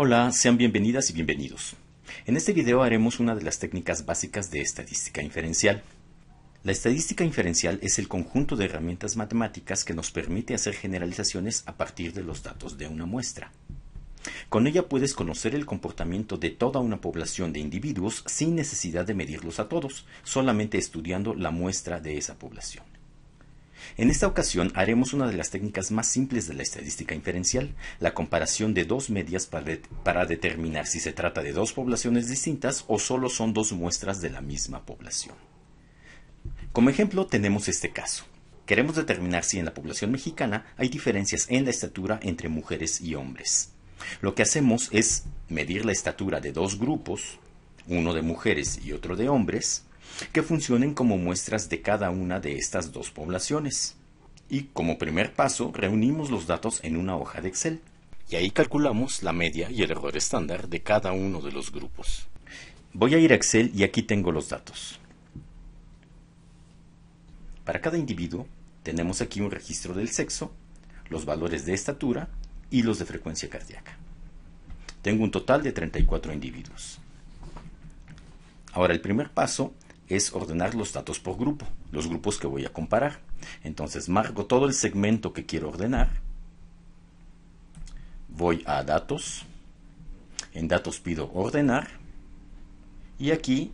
Hola, sean bienvenidas y bienvenidos. En este video haremos una de las técnicas básicas de estadística inferencial. La estadística inferencial es el conjunto de herramientas matemáticas que nos permite hacer generalizaciones a partir de los datos de una muestra. Con ella puedes conocer el comportamiento de toda una población de individuos sin necesidad de medirlos a todos, solamente estudiando la muestra de esa población. En esta ocasión haremos una de las técnicas más simples de la estadística inferencial, la comparación de dos medias para, determinar si se trata de dos poblaciones distintas o solo son dos muestras de la misma población. Como ejemplo tenemos este caso. Queremos determinar si en la población mexicana hay diferencias en la estatura entre mujeres y hombres. Lo que hacemos es medir la estatura de dos grupos, uno de mujeres y otro de hombres, que funcionen como muestras de cada una de estas dos poblaciones. Y como primer paso, reunimos los datos en una hoja de Excel. Y ahí calculamos la media y el error estándar de cada uno de los grupos. Voy a ir a Excel y aquí tengo los datos. Para cada individuo tenemos aquí un registro del sexo, los valores de estatura y los de frecuencia cardíaca. Tengo un total de 34 individuos. Ahora el primer paso es ordenar los datos por grupo, los grupos que voy a comparar. Entonces marco todo el segmento que quiero ordenar, voy a datos, en datos pido ordenar y aquí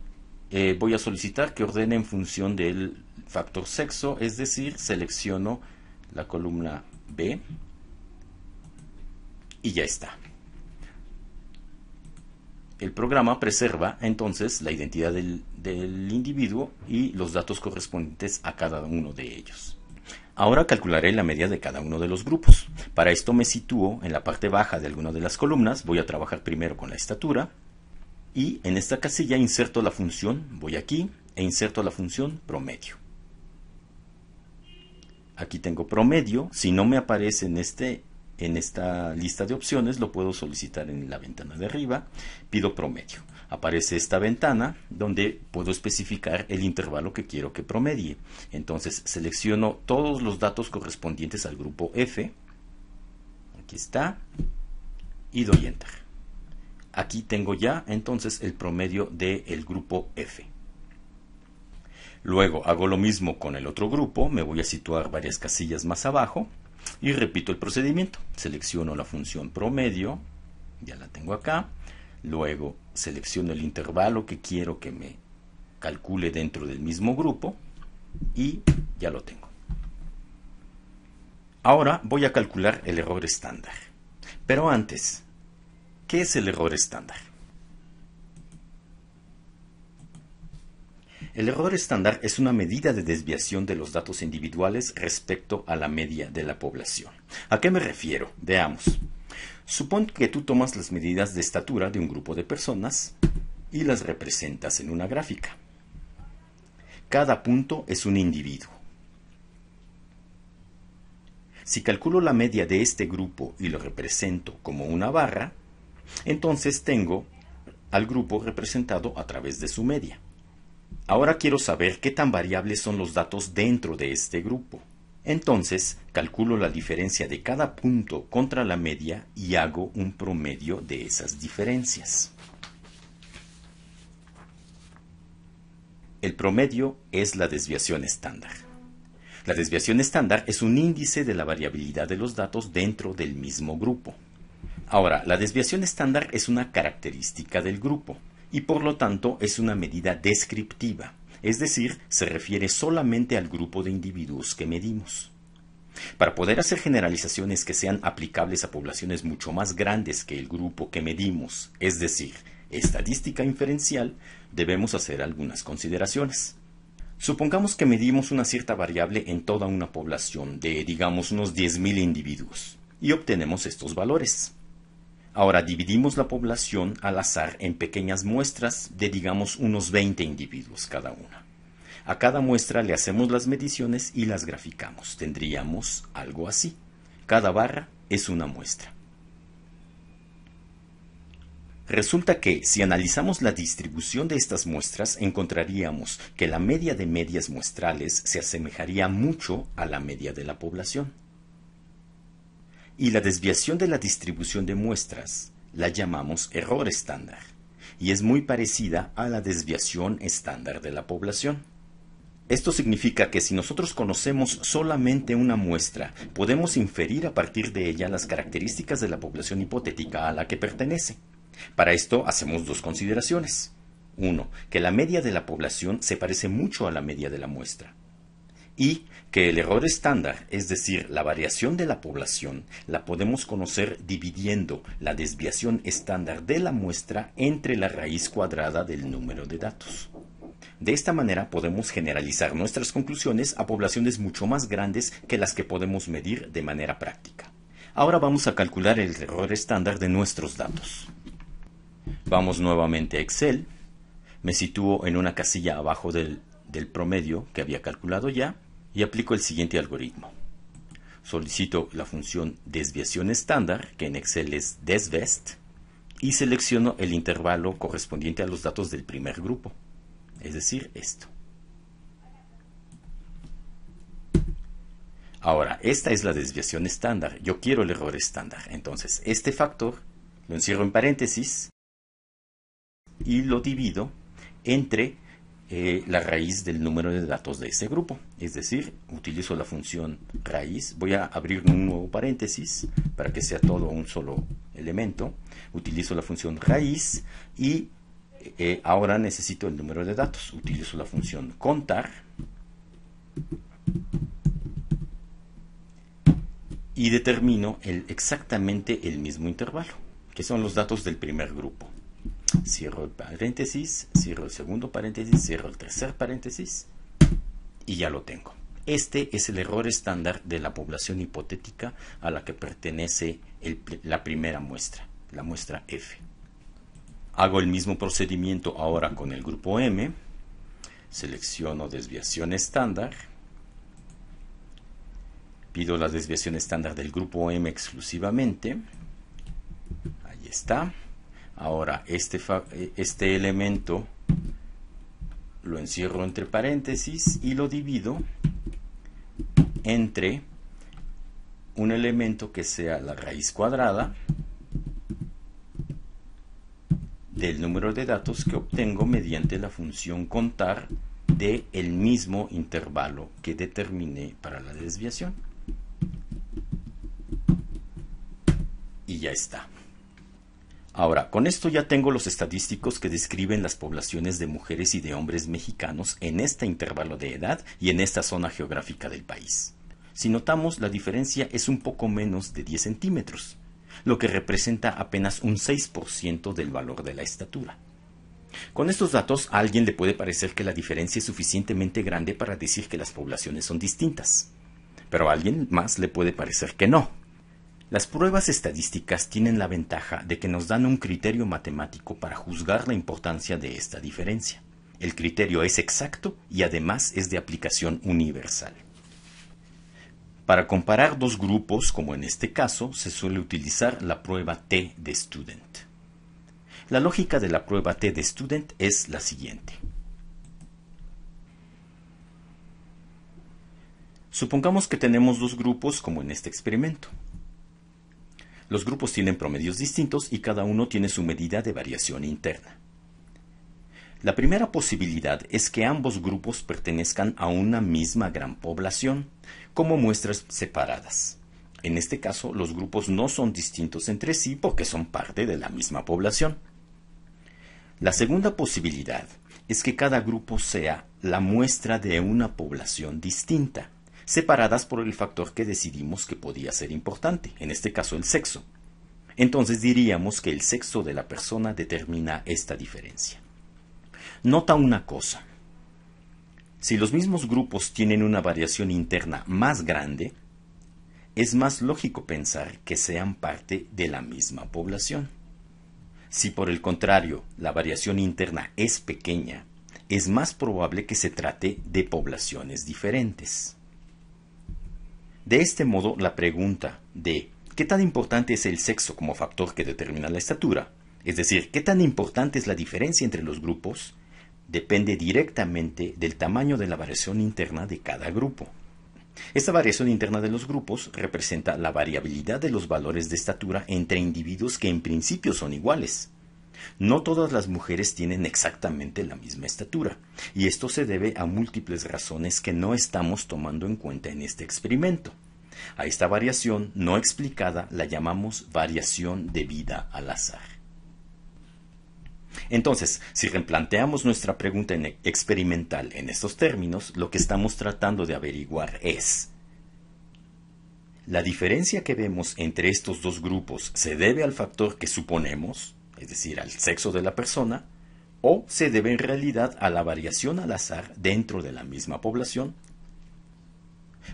eh, voy a solicitar que ordene en función del factor sexo, es decir, selecciono la columna B y ya está el programa preserva entonces la identidad del, individuo y los datos correspondientes a cada uno de ellos. Ahora calcularé la media de cada uno de los grupos. Para esto me sitúo en la parte baja de alguna de las columnas, voy a trabajar primero con la estatura y en esta casilla inserto la función, voy aquí e inserto la función promedio. Aquí tengo promedio, si no me aparece en este en esta lista de opciones lo puedo solicitar en la ventana de arriba, pido promedio. Aparece esta ventana donde puedo especificar el intervalo que quiero que promedie. Entonces selecciono todos los datos correspondientes al grupo F, aquí está, y doy Enter. Aquí tengo ya entonces el promedio del el grupo F. Luego hago lo mismo con el otro grupo, me voy a situar varias casillas más abajo y repito el procedimiento. Selecciono la función promedio, ya la tengo acá. Luego selecciono el intervalo que quiero que me calcule dentro del mismo grupo y ya lo tengo. Ahora voy a calcular el error estándar. Pero antes, ¿qué es el error estándar? El error estándar es una medida de desviación de los datos individuales respecto a la media de la población. ¿A qué me refiero? Veamos. Supón que tú tomas las medidas de estatura de un grupo de personas y las representas en una gráfica. Cada punto es un individuo. Si calculo la media de este grupo y lo represento como una barra, entonces tengo al grupo representado a través de su media. Ahora quiero saber qué tan variables son los datos dentro de este grupo. Entonces, calculo la diferencia de cada punto contra la media y hago un promedio de esas diferencias. El promedio es la desviación estándar. La desviación estándar es un índice de la variabilidad de los datos dentro del mismo grupo. Ahora, la desviación estándar es una característica del grupo y por lo tanto es una medida descriptiva, es decir, se refiere solamente al grupo de individuos que medimos. Para poder hacer generalizaciones que sean aplicables a poblaciones mucho más grandes que el grupo que medimos, es decir, estadística inferencial, debemos hacer algunas consideraciones. Supongamos que medimos una cierta variable en toda una población de, digamos, unos 10.000 individuos y obtenemos estos valores. Ahora dividimos la población al azar en pequeñas muestras de digamos unos 20 individuos cada una. A cada muestra le hacemos las mediciones y las graficamos. Tendríamos algo así. Cada barra es una muestra. Resulta que si analizamos la distribución de estas muestras encontraríamos que la media de medias muestrales se asemejaría mucho a la media de la población. Y la desviación de la distribución de muestras la llamamos error estándar, y es muy parecida a la desviación estándar de la población. Esto significa que si nosotros conocemos solamente una muestra, podemos inferir a partir de ella las características de la población hipotética a la que pertenece. Para esto hacemos dos consideraciones. uno Que la media de la población se parece mucho a la media de la muestra y que el error estándar, es decir, la variación de la población, la podemos conocer dividiendo la desviación estándar de la muestra entre la raíz cuadrada del número de datos. De esta manera podemos generalizar nuestras conclusiones a poblaciones mucho más grandes que las que podemos medir de manera práctica. Ahora vamos a calcular el error estándar de nuestros datos. Vamos nuevamente a Excel, me sitúo en una casilla abajo del, del promedio que había calculado ya, y aplico el siguiente algoritmo. Solicito la función desviación estándar, que en Excel es desvest, y selecciono el intervalo correspondiente a los datos del primer grupo, es decir, esto. Ahora, esta es la desviación estándar. Yo quiero el error estándar. Entonces, este factor lo encierro en paréntesis y lo divido entre eh, la raíz del número de datos de ese grupo. Es decir, utilizo la función raíz, voy a abrir un nuevo paréntesis para que sea todo un solo elemento, utilizo la función raíz y eh, ahora necesito el número de datos. Utilizo la función contar y determino exactamente el mismo intervalo, que son los datos del primer grupo cierro el paréntesis, cierro el segundo paréntesis, cierro el tercer paréntesis y ya lo tengo. Este es el error estándar de la población hipotética a la que pertenece la primera muestra, la muestra F. Hago el mismo procedimiento ahora con el grupo M, selecciono desviación estándar, pido la desviación estándar del grupo M exclusivamente, ahí está. Ahora, este, eh, este elemento lo encierro entre paréntesis y lo divido entre un elemento que sea la raíz cuadrada del número de datos que obtengo mediante la función contar de el mismo intervalo que determiné para la desviación. Y ya está. Ahora, con esto ya tengo los estadísticos que describen las poblaciones de mujeres y de hombres mexicanos en este intervalo de edad y en esta zona geográfica del país. Si notamos, la diferencia es un poco menos de 10 centímetros, lo que representa apenas un 6% del valor de la estatura. Con estos datos a alguien le puede parecer que la diferencia es suficientemente grande para decir que las poblaciones son distintas, pero a alguien más le puede parecer que no, las pruebas estadísticas tienen la ventaja de que nos dan un criterio matemático para juzgar la importancia de esta diferencia. El criterio es exacto y además es de aplicación universal. Para comparar dos grupos, como en este caso, se suele utilizar la prueba T de Student. La lógica de la prueba T de Student es la siguiente. Supongamos que tenemos dos grupos como en este experimento. Los grupos tienen promedios distintos y cada uno tiene su medida de variación interna. La primera posibilidad es que ambos grupos pertenezcan a una misma gran población, como muestras separadas. En este caso, los grupos no son distintos entre sí porque son parte de la misma población. La segunda posibilidad es que cada grupo sea la muestra de una población distinta, separadas por el factor que decidimos que podía ser importante, en este caso el sexo. Entonces diríamos que el sexo de la persona determina esta diferencia. Nota una cosa. Si los mismos grupos tienen una variación interna más grande, es más lógico pensar que sean parte de la misma población. Si por el contrario la variación interna es pequeña, es más probable que se trate de poblaciones diferentes. De este modo, la pregunta de ¿qué tan importante es el sexo como factor que determina la estatura? Es decir, ¿qué tan importante es la diferencia entre los grupos? Depende directamente del tamaño de la variación interna de cada grupo. Esta variación interna de los grupos representa la variabilidad de los valores de estatura entre individuos que en principio son iguales. No todas las mujeres tienen exactamente la misma estatura, y esto se debe a múltiples razones que no estamos tomando en cuenta en este experimento. A esta variación no explicada la llamamos variación debida al azar. Entonces, si replanteamos nuestra pregunta experimental en estos términos, lo que estamos tratando de averiguar es ¿La diferencia que vemos entre estos dos grupos se debe al factor que suponemos? es decir, al sexo de la persona, o se debe en realidad a la variación al azar dentro de la misma población.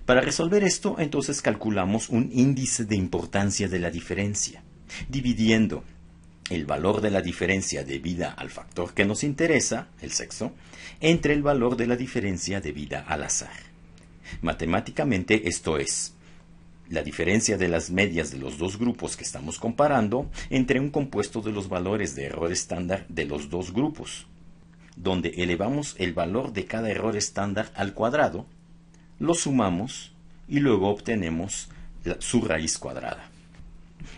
Para resolver esto, entonces calculamos un índice de importancia de la diferencia, dividiendo el valor de la diferencia debida al factor que nos interesa, el sexo, entre el valor de la diferencia debida al azar. Matemáticamente esto es la diferencia de las medias de los dos grupos que estamos comparando entre un compuesto de los valores de error estándar de los dos grupos, donde elevamos el valor de cada error estándar al cuadrado, lo sumamos y luego obtenemos su raíz cuadrada.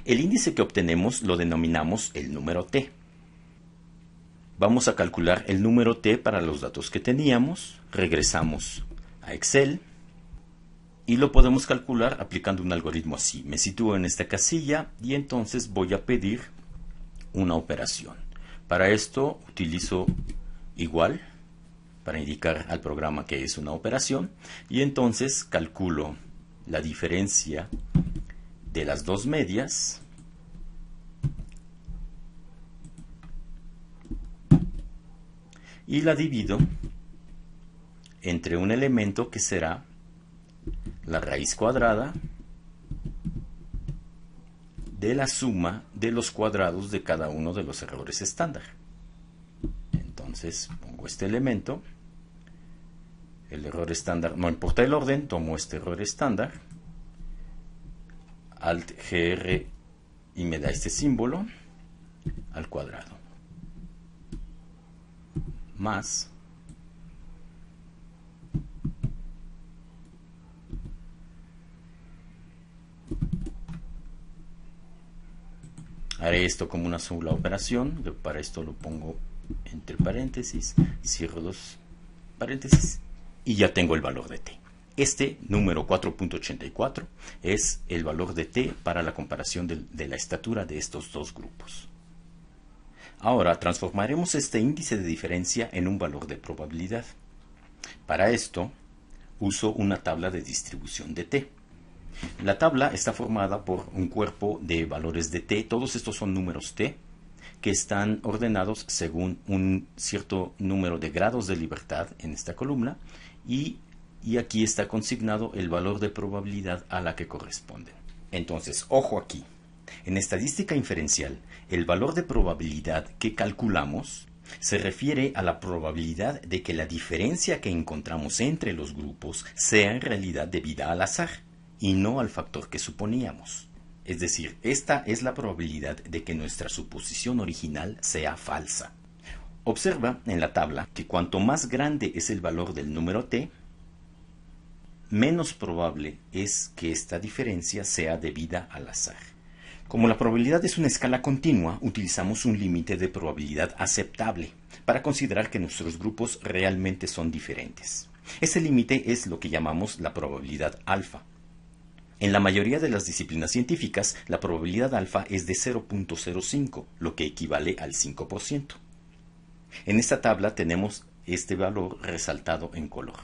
El índice que obtenemos lo denominamos el número t. Vamos a calcular el número t para los datos que teníamos, regresamos a Excel, y lo podemos calcular aplicando un algoritmo así. Me sitúo en esta casilla y entonces voy a pedir una operación. Para esto utilizo igual para indicar al programa que es una operación y entonces calculo la diferencia de las dos medias y la divido entre un elemento que será la raíz cuadrada de la suma de los cuadrados de cada uno de los errores estándar. Entonces pongo este elemento, el error estándar, no importa el orden, tomo este error estándar, alt gr y me da este símbolo al cuadrado, más Haré esto como una sola operación, para esto lo pongo entre paréntesis, cierro dos paréntesis y ya tengo el valor de t. Este número 4.84 es el valor de t para la comparación de, la estatura de estos dos grupos. Ahora transformaremos este índice de diferencia en un valor de probabilidad. Para esto uso una tabla de distribución de t. La tabla está formada por un cuerpo de valores de t, todos estos son números t, que están ordenados según un cierto número de grados de libertad en esta columna y, aquí está consignado el valor de probabilidad a la que corresponden. Entonces, ojo aquí, en estadística inferencial, el valor de probabilidad que calculamos se refiere a la probabilidad de que la diferencia que encontramos entre los grupos sea en realidad debida al azar y no al factor que suponíamos. Es decir, esta es la probabilidad de que nuestra suposición original sea falsa. Observa en la tabla que cuanto más grande es el valor del número t, menos probable es que esta diferencia sea debida al azar. Como la probabilidad es una escala continua, utilizamos un límite de probabilidad aceptable para considerar que nuestros grupos realmente son diferentes. Ese límite es lo que llamamos la probabilidad alfa. En la mayoría de las disciplinas científicas, la probabilidad alfa es de 0.05, lo que equivale al 5%. En esta tabla tenemos este valor resaltado en color.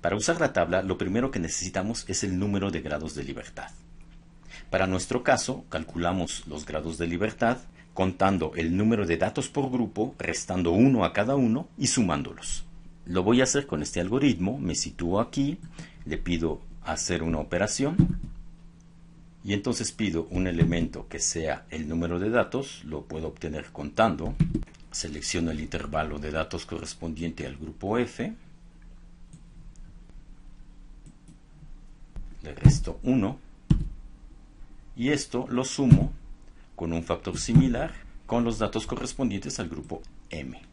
Para usar la tabla, lo primero que necesitamos es el número de grados de libertad. Para nuestro caso, calculamos los grados de libertad contando el número de datos por grupo, restando uno a cada uno y sumándolos. Lo voy a hacer con este algoritmo, me sitúo aquí, le pido hacer una operación y entonces pido un elemento que sea el número de datos, lo puedo obtener contando, selecciono el intervalo de datos correspondiente al grupo F, le resto 1 y esto lo sumo con un factor similar con los datos correspondientes al grupo M.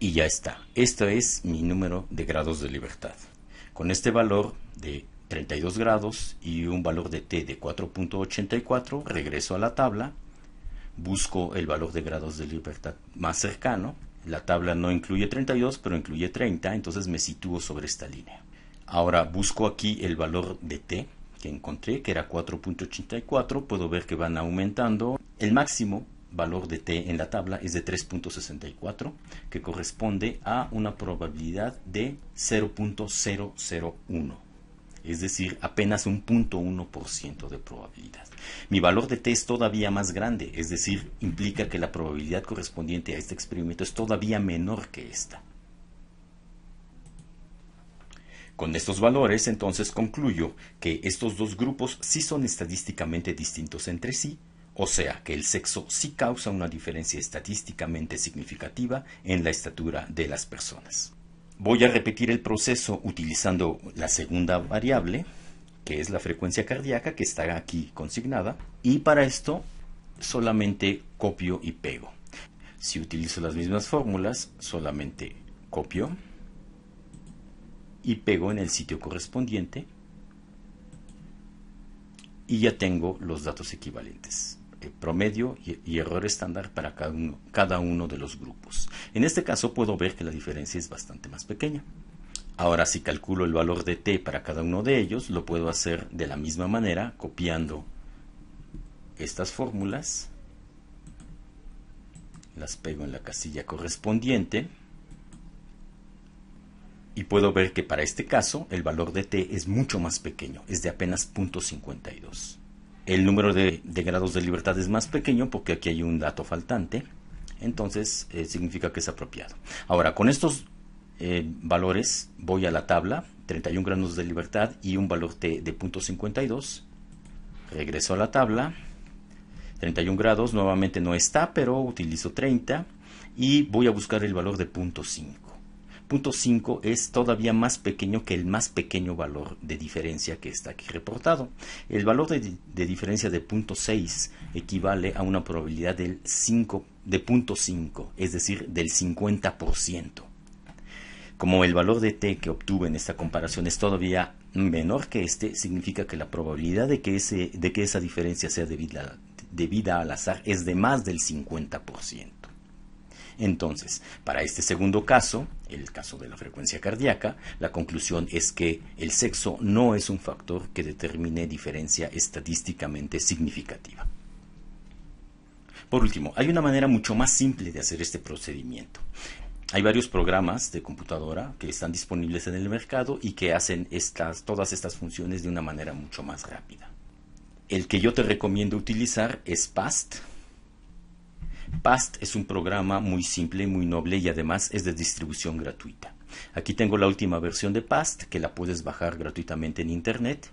y ya está. Este es mi número de grados de libertad. Con este valor de 32 grados y un valor de t de 4.84, regreso a la tabla, busco el valor de grados de libertad más cercano. La tabla no incluye 32, pero incluye 30, entonces me sitúo sobre esta línea. Ahora busco aquí el valor de t que encontré, que era 4.84, puedo ver que van aumentando. El máximo valor de t en la tabla es de 3.64, que corresponde a una probabilidad de 0.001, es decir, apenas un 0.1% de probabilidad. Mi valor de t es todavía más grande, es decir, implica que la probabilidad correspondiente a este experimento es todavía menor que esta. Con estos valores, entonces concluyo que estos dos grupos sí son estadísticamente distintos entre sí, o sea que el sexo sí causa una diferencia estadísticamente significativa en la estatura de las personas. Voy a repetir el proceso utilizando la segunda variable, que es la frecuencia cardíaca, que está aquí consignada, y para esto solamente copio y pego. Si utilizo las mismas fórmulas, solamente copio y pego en el sitio correspondiente y ya tengo los datos equivalentes. Eh, promedio y, error estándar para cada uno, cada uno de los grupos. En este caso puedo ver que la diferencia es bastante más pequeña. Ahora si calculo el valor de t para cada uno de ellos, lo puedo hacer de la misma manera copiando estas fórmulas, las pego en la casilla correspondiente y puedo ver que para este caso el valor de t es mucho más pequeño, es de apenas 0.52 el número de, grados de libertad es más pequeño porque aquí hay un dato faltante, entonces eh, significa que es apropiado. Ahora, con estos eh, valores voy a la tabla, 31 grados de libertad y un valor de, de .52. regreso a la tabla, 31 grados nuevamente no está, pero utilizo 30 y voy a buscar el valor de 0.5 punto 5 es todavía más pequeño que el más pequeño valor de diferencia que está aquí reportado. El valor de, diferencia de punto 6 equivale a una probabilidad del 5, de punto 5, es decir, del 50%. Como el valor de t que obtuve en esta comparación es todavía menor que este, significa que la probabilidad de que, ese, de que esa diferencia sea debida, debida al azar es de más del 50%. Entonces, para este segundo caso, el caso de la frecuencia cardíaca, la conclusión es que el sexo no es un factor que determine diferencia estadísticamente significativa. Por último, hay una manera mucho más simple de hacer este procedimiento. Hay varios programas de computadora que están disponibles en el mercado y que hacen todas estas funciones de una manera mucho más rápida. El que yo te recomiendo utilizar es PAST, PAST es un programa muy simple, muy noble y además es de distribución gratuita. Aquí tengo la última versión de PAST que la puedes bajar gratuitamente en internet.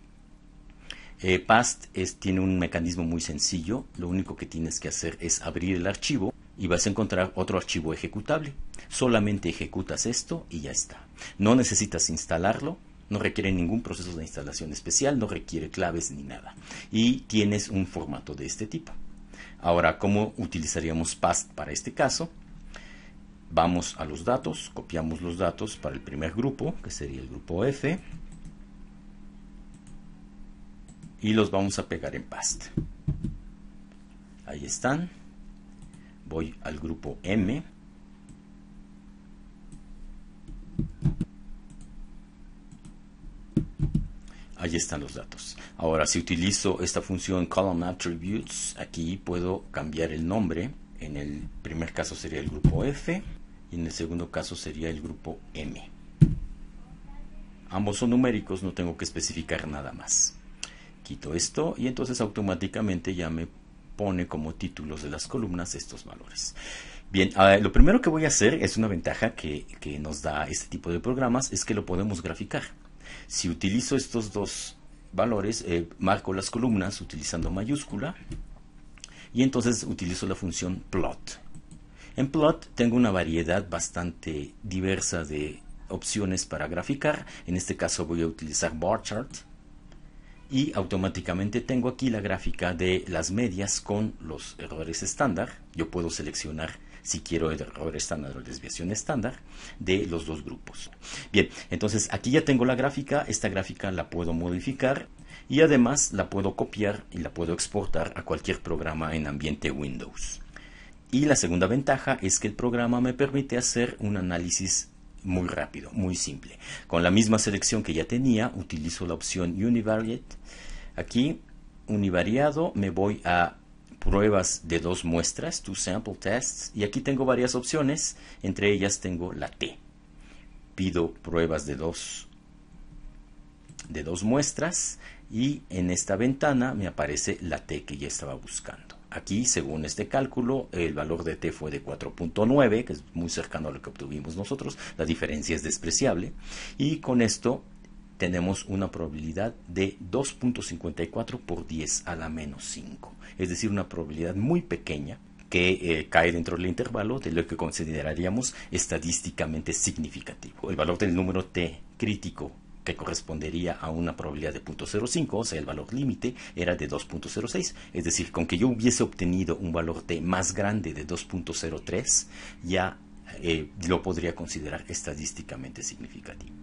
Eh, PAST tiene un mecanismo muy sencillo, lo único que tienes que hacer es abrir el archivo y vas a encontrar otro archivo ejecutable. Solamente ejecutas esto y ya está. No necesitas instalarlo, no requiere ningún proceso de instalación especial, no requiere claves ni nada. Y tienes un formato de este tipo. Ahora, ¿cómo utilizaríamos past para este caso? Vamos a los datos, copiamos los datos para el primer grupo, que sería el grupo F, y los vamos a pegar en past. Ahí están. Voy al grupo M, Ahí están los datos. Ahora, si utilizo esta función column attributes, aquí puedo cambiar el nombre. En el primer caso sería el grupo F y en el segundo caso sería el grupo M. Ambos son numéricos, no tengo que especificar nada más. Quito esto y entonces automáticamente ya me pone como títulos de las columnas estos valores. Bien, ah, lo primero que voy a hacer es una ventaja que, que nos da este tipo de programas, es que lo podemos graficar. Si utilizo estos dos valores, eh, marco las columnas utilizando mayúscula y entonces utilizo la función plot. En plot tengo una variedad bastante diversa de opciones para graficar. En este caso voy a utilizar bar chart y automáticamente tengo aquí la gráfica de las medias con los errores estándar. Yo puedo seleccionar si quiero el error estándar o desviación estándar de los dos grupos. Bien, entonces aquí ya tengo la gráfica, esta gráfica la puedo modificar y además la puedo copiar y la puedo exportar a cualquier programa en ambiente Windows. Y la segunda ventaja es que el programa me permite hacer un análisis muy rápido, muy simple. Con la misma selección que ya tenía, utilizo la opción Univariate. Aquí, univariado, me voy a pruebas de dos muestras, two sample tests, y aquí tengo varias opciones, entre ellas tengo la T. Pido pruebas de dos, de dos muestras y en esta ventana me aparece la T que ya estaba buscando. Aquí, según este cálculo, el valor de T fue de 4.9, que es muy cercano a lo que obtuvimos nosotros, la diferencia es despreciable, y con esto tenemos una probabilidad de 2.54 por 10 a la menos 5, es decir, una probabilidad muy pequeña que eh, cae dentro del intervalo de lo que consideraríamos estadísticamente significativo. El valor del número T crítico que correspondería a una probabilidad de 0.05, o sea, el valor límite era de 2.06, es decir, con que yo hubiese obtenido un valor T más grande de 2.03, ya eh, lo podría considerar estadísticamente significativo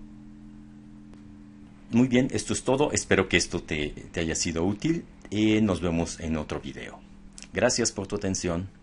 muy bien, esto es todo. Espero que esto te, haya sido útil y eh, nos vemos en otro video. Gracias por tu atención.